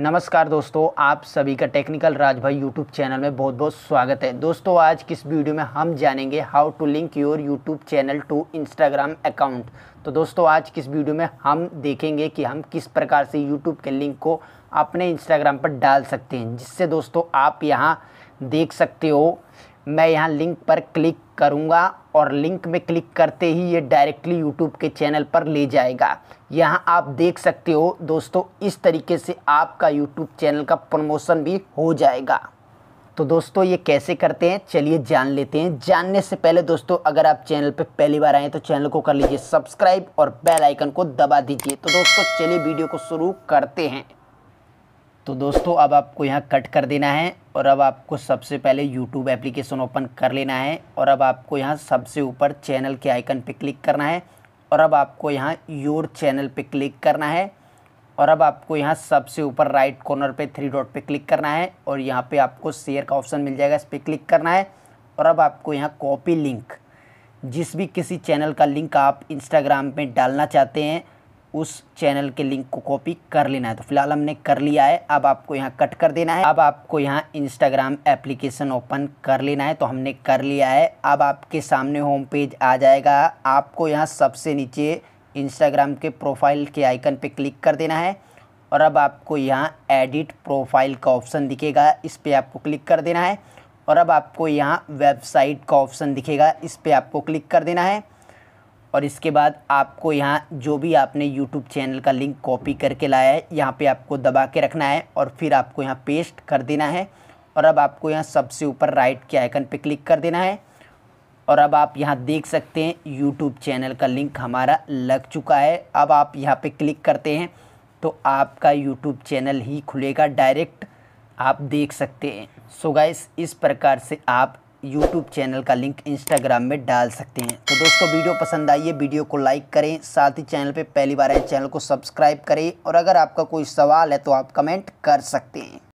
नमस्कार दोस्तों आप सभी का टेक्निकल राज भाई यूट्यूब चैनल में बहुत बहुत स्वागत है दोस्तों आज किस वीडियो में हम जानेंगे how to link your YouTube channel to Instagram account तो दोस्तों आज किस वीडियो में हम देखेंगे कि हम किस प्रकार से यूट्यूब के लिंक को अपने इंस्टाग्राम पर डाल सकते हैं जिससे दोस्तों आप यहाँ देख सकते हो मैं यहाँ लिंक पर क्लिक करूँगा और लिंक में क्लिक करते ही ये डायरेक्टली यूट्यूब के चैनल पर ले जाएगा यहाँ आप देख सकते हो दोस्तों इस तरीके से आपका यूट्यूब चैनल का प्रमोशन भी हो जाएगा तो दोस्तों ये कैसे करते हैं चलिए जान लेते हैं जानने से पहले दोस्तों अगर आप चैनल पर पहली बार आएँ तो चैनल को कर लीजिए सब्सक्राइब और बेल आइकन को दबा दीजिए तो दोस्तों चलिए वीडियो को शुरू करते हैं तो दोस्तों अब आपको यहाँ कट कर देना है और अब आपको सबसे पहले यूट्यूब एप्लीकेशन ओपन कर लेना है और अब आपको यहाँ सबसे ऊपर चैनल के आइकन पे क्लिक करना है और अब आपको यहाँ योर चैनल पे क्लिक करना है और अब आपको यहाँ सबसे ऊपर राइट कॉर्नर पे थ्री डॉट पे क्लिक करना है और यहाँ पे आपको शेयर का ऑप्शन मिल जाएगा इस पर क्लिक करना है और अब आपको यहाँ कॉपी लिंक जिस भी किसी चैनल का लिंक आप इंस्टाग्राम पे डालना चाहते हैं उस चैनल के लिंक को कॉपी कर लेना है तो फिलहाल हमने कर लिया है अब आपको यहाँ कट कर देना है अब आपको यहाँ इंस्टाग्राम एप्लीकेशन ओपन कर लेना है तो हमने कर लिया है अब आपके सामने होम पेज आ जाएगा आपको यहाँ सबसे नीचे इंस्टाग्राम के प्रोफाइल के आइकन पर क्लिक कर देना है और अब आपको यहाँ एडिट प्रोफाइल का ऑप्शन दिखेगा इस पर आपको क्लिक कर देना है और अब आपको यहाँ वेबसाइट का ऑप्शन दिखेगा इस पर आपको क्लिक कर देना है और इसके बाद आपको यहाँ जो भी आपने यूट्यूब चैनल का लिंक कॉपी करके लाया है यहाँ पे आपको दबा के रखना है और फिर आपको यहाँ पेस्ट कर देना है और अब आपको यहाँ सबसे ऊपर राइट के आइकन पे क्लिक कर देना है और अब आप यहाँ देख सकते हैं यूट्यूब चैनल का लिंक हमारा लग चुका है अब आप यहाँ पे क्लिक करते हैं तो आपका यूट्यूब चैनल ही खुलेगा डायरेक्ट आप देख सकते हैं सो so गाइस इस प्रकार से आप यूट्यूब चैनल का लिंक इंस्टाग्राम में डाल सकते हैं तो दोस्तों वीडियो पसंद आई है वीडियो को लाइक करें साथ ही चैनल पे पहली बार आए चैनल को सब्सक्राइब करें और अगर आपका कोई सवाल है तो आप कमेंट कर सकते हैं